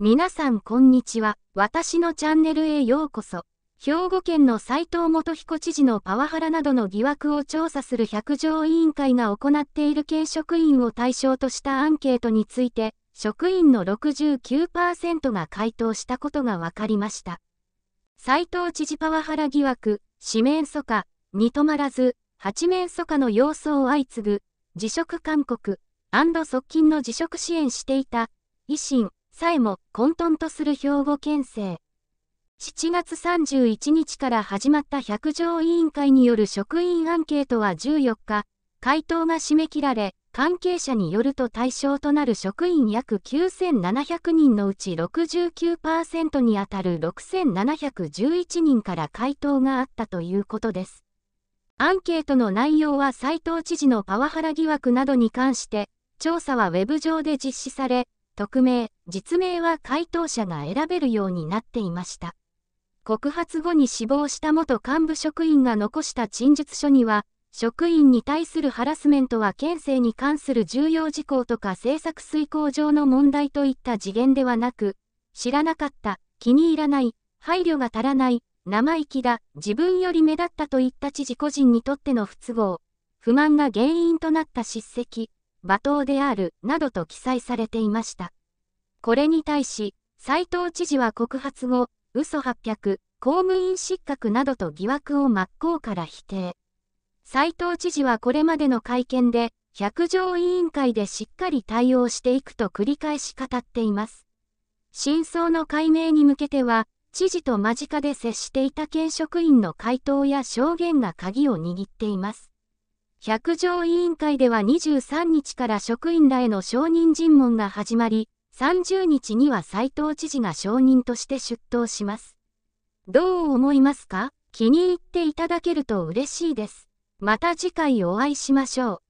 皆さんこんにちは。私のチャンネルへようこそ。兵庫県の斉藤元彦知事のパワハラなどの疑惑を調査する百条委員会が行っている県職員を対象としたアンケートについて、職員の69%が回答したことが分かりました。斉藤知事パワハラ疑惑、四面楚歌、に止まらず、八面楚歌の様相を相次ぐ、辞職勧告、側近の辞職支援していた、維新、さえも混沌とする兵庫県政。7月31日から始まった百条委員会による職員アンケートは14日、回答が締め切られ、関係者によると対象となる職員約9700人のうち69%にあたる6711人から回答があったということです。アンケートの内容は斉藤知事のパワハラ疑惑などに関して、調査はウェブ上で実施され、匿名、実名は回答者が選べるようになっていました。告発後に死亡した元幹部職員が残した陳述書には、職員に対するハラスメントは県政に関する重要事項とか政策遂行上の問題といった次元ではなく、知らなかった、気に入らない、配慮が足らない、生意気だ、自分より目立ったといった知事個人にとっての不都合、不満が原因となった叱責、罵倒である、などと記載されていました。これに対し、斉藤知事は告発後、嘘800、公務員失格などと疑惑を真っ向から否定。斉藤知事はこれまでの会見で、百条委員会でしっかり対応していくと繰り返し語っています。真相の解明に向けては、知事と間近で接していた県職員の回答や証言が鍵を握っています。百条委員会では23日から職員らへの証人尋問が始まり、30日には斉藤知事が証人として出頭します。どう思いますか気に入っていただけると嬉しいです。また次回お会いしましょう。